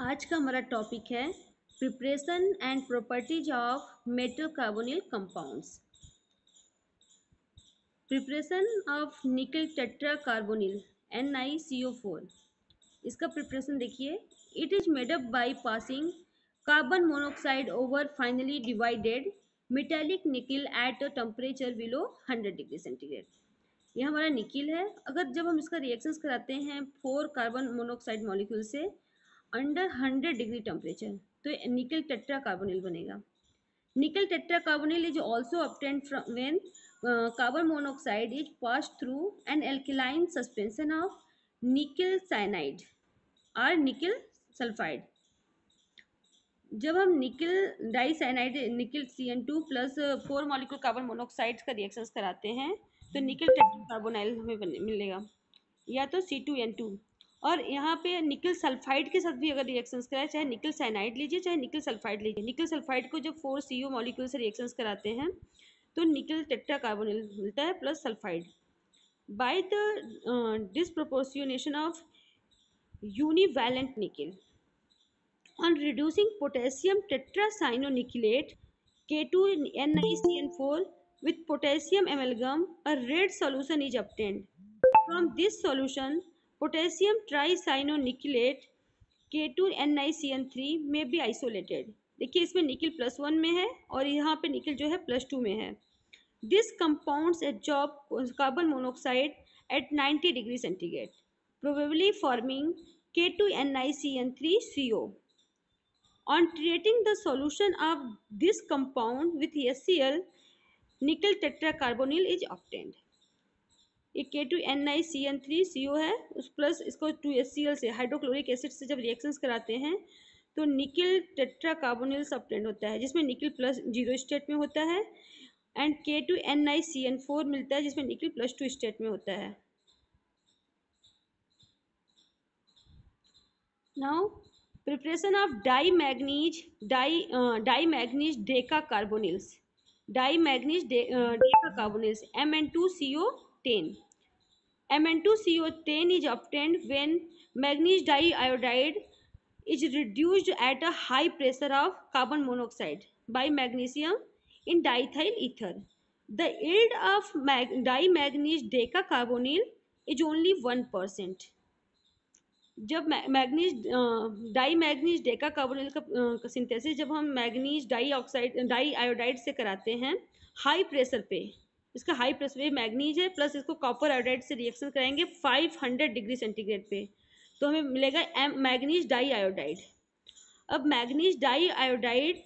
आज का हमारा टॉपिक है preparation and properties of metal carbonyl compounds preparation of nickel tetra carbonyl N I C O four इसका preparation देखिए it is made up by passing carbon monoxide over finally divided metallic nickel at a temperature below hundred degree centigrade यह हमारा nickel है अगर जब हम इसका reaction कराते हैं फोर कार्बन मोनोऑक्साइड मॉलिक्यूल से अंडर हंड्रेड डिग्री टेम्परेचर तो निकल टेट्रा कार्बोनिल बनेगा nickel tetra carbonyl is also obtain from when carbon monoxide is pass through an alkaline suspension of nickel cyanide और nickel sulphide जब हम nickel dicyanide nickel C N two plus four molecule carbon monoxide का reaction कराते हैं तो निकल carbonyl हमें मिलेगा या तो सी टू एन टू और यहाँ पे निकल सल्फाइड के साथ भी अगर रिएक्शंस कराए चाहे निकल साइनाइड लीजिए चाहे निकल सल्फाइड लीजिए निकल सल्फाइड को जब फोर सी मॉलिक्यूल से रिएक्शंस कराते हैं तो निकल टेट्रा कार्बोनिल मिलता है plus sulphide by the disproportionation of univalent nickel. On reducing potassium tetracyanoniclate K2NiCN4 with potassium amalgam, a red solution is obtained from this solution potassium K two N I C N three में भी isolated देखिए इसमें nickel plus one में है और यहाँ पे nickel जो है प्लस टू में है this compounds absorb carbon monoxide at ninety degree centigrade probably forming K two N I C N three C O on treating the solution of this compound with S C L nickel tetra carbonyl is obtained एक K two N I C N three C O है उस plus इसको two S C L से hydrochloric acid से जब reactions कराते हैं तो निकिल टेट्रा कार्बोनिल सबटेंड होता है जिसमें निकिल प्लस जीरो स्टेट में होता है and K two N I C N four मिलता है जिसमें निकिल प्लस टू स्टेट में होता है now preparation of di manganese di di manganese deca carbonyls di manganese deca carbonyls M N two C O ten Mn2CO10 is obtained when manganese diiodide is reduced at a high pressure of carbon monoxide by magnesium in diethyl ether. The yield of mag dimanganese decacarbonyl is only 1%. जब manganese di manganese deca carbonyl का synthesis जब हम manganese di oxide di iodide से कराते हैं high pressure पे इसका high plus वे मैगनीज है प्लस इसको कॉपर आयोडाइड से रिएक्शन कराएंगे 500 डिग्री सेंटीग्रेड पे तो हमें मिलेगा एम मैगनीज डाई आयोडाइड अब manganese di iodide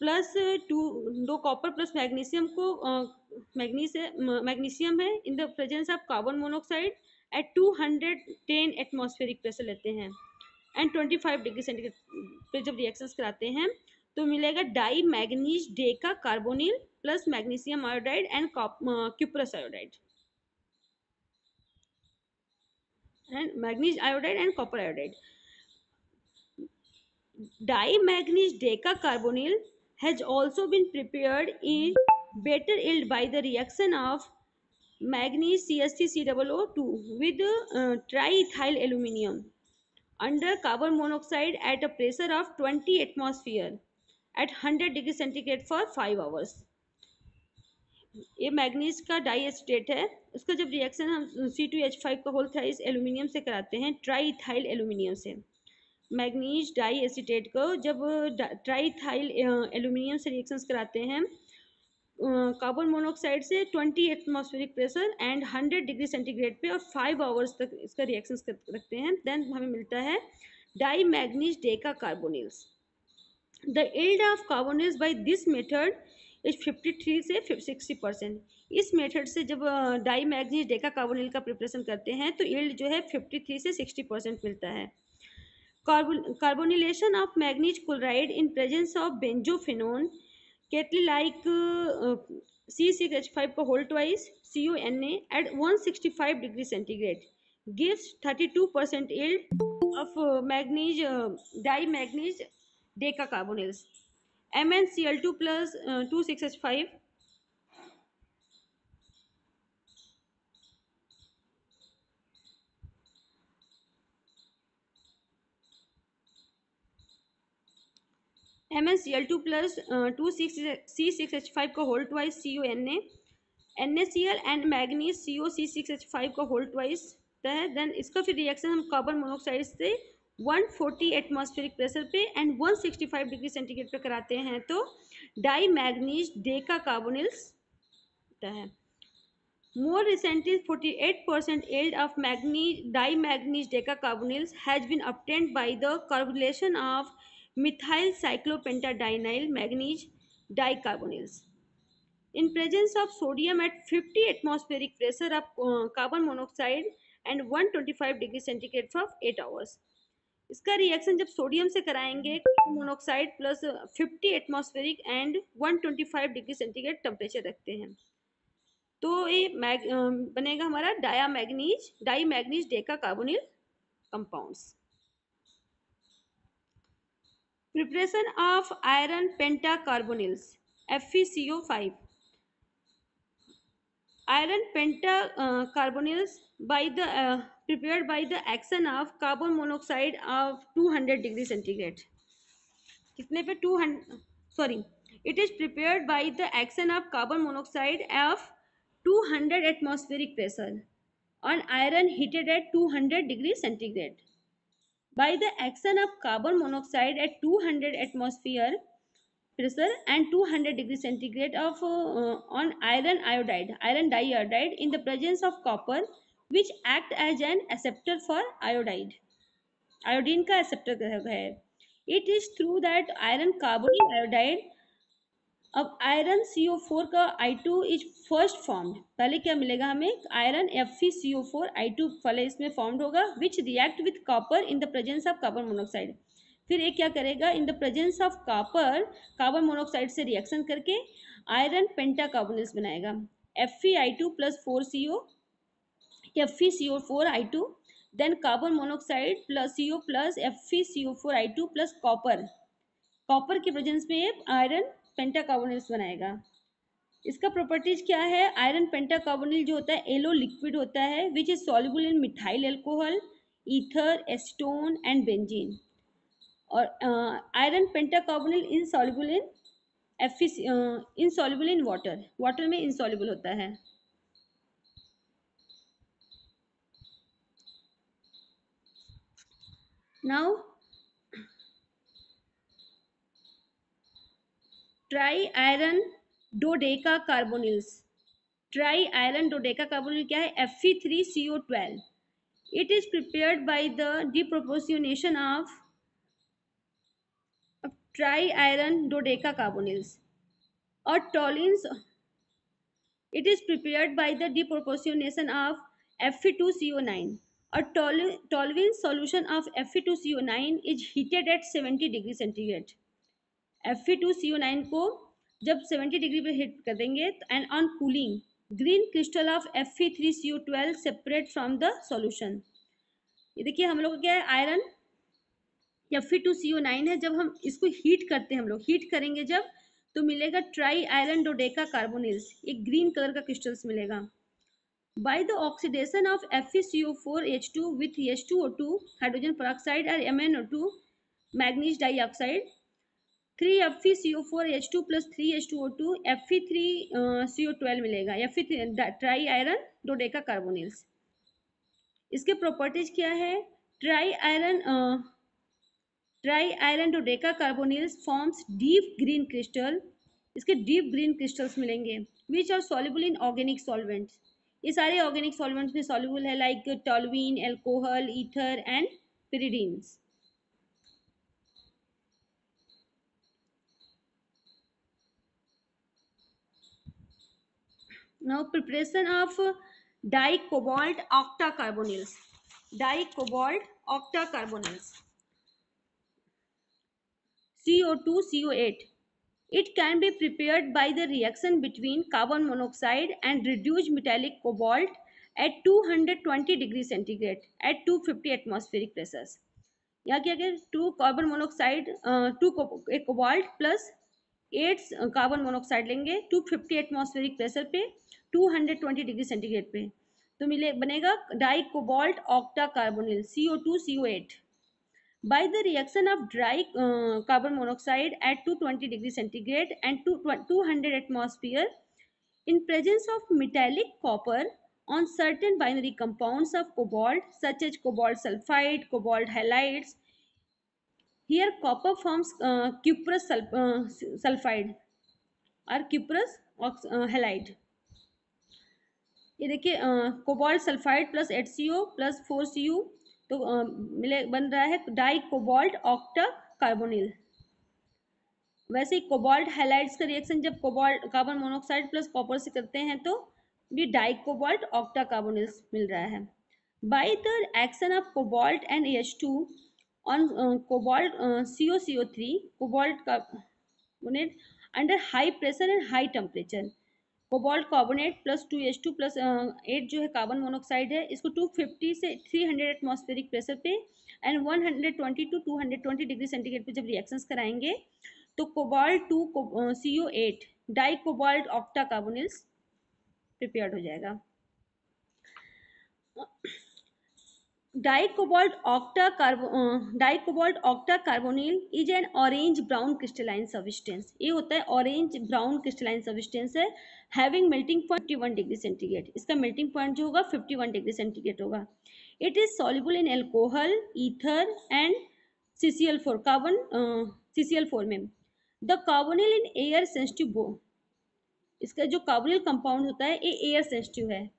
plus two दो कॉपर प्लस मैग्नीशियम को मैग्नीस मैग्नीशियम है in the presence of carbon monoxide at two hundred ten atmospheric pressure लेते हैं and twenty five degree centigrade पे जब reactions कराते हैं तो मिलेगा di manganese deca carbonyl plus magnesium iodide and uh, cuprous iodide and magnesium iodide and copper iodide dimagnesium decacarbonyl has also been prepared in better yield by the reaction of magnesium cscco 2 with uh, triethyl aluminium under carbon monoxide at a pressure of 20 atmosphere at 100 degree centigrade for 5 hours. ये manganese का di acetate है उसका जब reaction हम C two H five का whole thrice aluminium से कराते हैं ट्राई इथाइल एल्यूमिनियम से मैग्नीज डाई एसिडेट को जब ट्राई थाइल एल्यूमिनियम से रिएक्शंस कराते हैं कार्बन मोनोऑक्साइड से twenty atmospheric pressure and hundred degree centigrade पे और फाइव आवर्स तक इसका रिएक्शंस रखते हैं देन हमें मिलता है di manganese deca carbonyls the yield of carbonyls by this method is three से सिक्सटी परसेंट इस मेथड से जब डाई मैगनीज डेका कार्बोनिल का प्रिपरेशन करते हैं तो ईल्ड जो है फिफ्टी थ्री से सिक्सटी परसेंट मिलता है carbonylation of manganese chloride in presence of benzophenone ketyl like C six H five का hold wise C U N A at one sixty five degree centigrade gives thirty two percent yield of manganese di manganese deca carbonyls M N C L two plus two six H five M N C L two plus two six C six H five का whole twice C O N A N A C L and manganese C O C six H five का whole twice है then इसका फिर reaction हम carbon monoxide से 140 atmospheric pressure पे and 165 degree centigrade पे कराते हैं तो डाई मैगनीज डेका कार्बोनिल्स होता है more recently 48 percent yield of manganese di manganese deca carbonyls has been obtained by the carbonylation of methyl cyclopentadienyl manganese di carbonyls in presence of sodium at fifty pressure carbon monoxide and one twenty five degree centigrade for eight hours इसका reaction जब sodium से कराएंगे carbon monoxide plus 50 atmospheric and 125 degree centigrade temperature रखते हैं तो ये मैग बनेगा हमारा di manganese die manganese deca carbonyl compounds preparation of iron penta carbonyls F iron penta carbonyls by the uh, prepared by the action of carbon monoxide of 200 degree centigrade कितने pe 200 sorry it is prepared by the action of carbon monoxide of 200 atmospheric pressure on iron heated at 200 degree centigrade by the action of carbon monoxide at 200 atmosphere pressure and 200 degree centigrade of uh, on iron iodide iron diiodide in the presence of copper which act as an acceptor for iodide iodine का acceptor है it is through that iron carbonic iodide अब iron C O four का I two is first form पहले क्या मिलेगा हमें iron F E C O four I two पहले इसमें फॉर्म होगा which react with copper in the presence of carbon monoxide फिर ये क्या करेगा in the presence of copper carbon monoxide से रिएक्शन करके आयरन पेंटा कार्बोनेट्स बनाएगा F E I two plus four C O F Fe C C O four I two then carbon plus O plus F Fe C O four I two plus copper copper के presence में ये iron पेंटाकार्बोनिल्स बनाएगा इसका properties क्या है iron पेंटाकार्बोनिल जो होता है एलो लिक्विड होता है which is soluble in methyl alcohol ether acetone and benzene और iron pentacarbonyl insoluble in F insoluble in water water में इनसॉल्युबल होता है now tri dodeca carbonyls tri iron dodeca carbonyl क्या है F three C O twelve it is prepare by the deproposination of tri iron dodeca carbonyls और tollens deproposination of F by two C O nine और of F E two C O nine is heated at seventy degree centigrade F at two C O nine को जब seventy degree पर heat कर देंगे and on cooling green crystal of three C O Fe3CO12 separate from the solution ये देखिए हम लोग क्या है iron F E two C O nine है जब हम इसको हीट करते हैं हम लोग हीट करेंगे जब तो मिलेगा ट्राई आयरन डोडेका कार्बोनिल्स एक ग्रीन कलर का क्रिस्टल्स मिलेगा by the oxidation of FeCO4H2 with H2O2, hydrogen peroxide or MnO2, manganese dioxide, 3FeCO4H2 plus 3H2O2, Fe3CO12 uh, मिलेगा Fe tri iron dodeca carbonyls इसके properties क्या है tri iron tri iron dodeca carbonyls forms deep green crystal इसके deep green crystals मिलेंगे which are soluble in organic solvents ये सारे organic solvents में soluble है like toluene alcohol ether and pyridines now preparation of di cobalt octa carbonyls di cobalt octa carbonyls CO two CO eight It can be prepared by the reaction between carbon monoxide and reduced metallic cobalt at 220 degree centigrade at 250 atmospheric pressures. यहाँ क्या क्या two carbon monoxide two एक cobalt plus eight carbon monoxide लेंगे 250 atmospheric pressure पे 220 degree centigrade पे तो मिले बनेगा di cobalt octa carbonyl C O two C O eight by the reaction of dry uh, carbon monoxide at 220 degree centigrade and 200 atmosphere in presence of metallic copper on certain binary compounds of cobalt such as cobalt sulfide, cobalt halides. Here copper forms uh, cuprous uh, sulfide or cuprous uh, halide. ये देखिए cobalt uh, cobalt sulfide plus HCO plus 4Cu तो मिले बन रहा है die cobalt octa carbonyl वैसे ही cobalt halides का रिएक्शन जब cobalt carbon monoxide plus copper से करते हैं तो ये डाई कोबाल्ट ऑक्टा कार्बोनिल्स मिल रहा है by the action of cobalt and H two on cobalt C O C O three cobalt का under high pressure and high temperature cobalt carbonate plus two H two plus eight जो है carbon monoxide है इसको two fifty से three hundred atmospheric pressure पे and one hundred twenty to two hundred twenty degree centigrade पे जब reactions कराएंगे तो cobalt two C O eight di cobalt octa carbonyls prepare हो जाएगा dicobalt octa carbo dicobalt octa carbonyl is an orange brown crystalline substance ये होता है orange brown crystalline substance है having melting point one degree centigrade इसका melting point जो होगा fifty one degree centigrade होगा it is soluble in alcohol ether and C C L four carbon C C L four में the carbonyl in air sensitive बो इसका जो carbonyl compound होता है ये एयर सेंसिटिव है